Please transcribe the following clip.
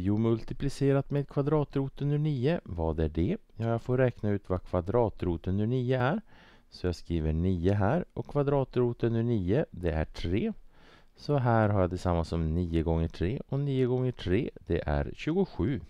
9 multiplicerat med kvadratroten ur 9, vad är det? Ja, jag får räkna ut vad kvadratroten ur 9 är. Så jag skriver 9 här och kvadratroten ur 9, det är 3. Så här har jag detsamma som 9 gånger 3 och 9 gånger 3, det är 27.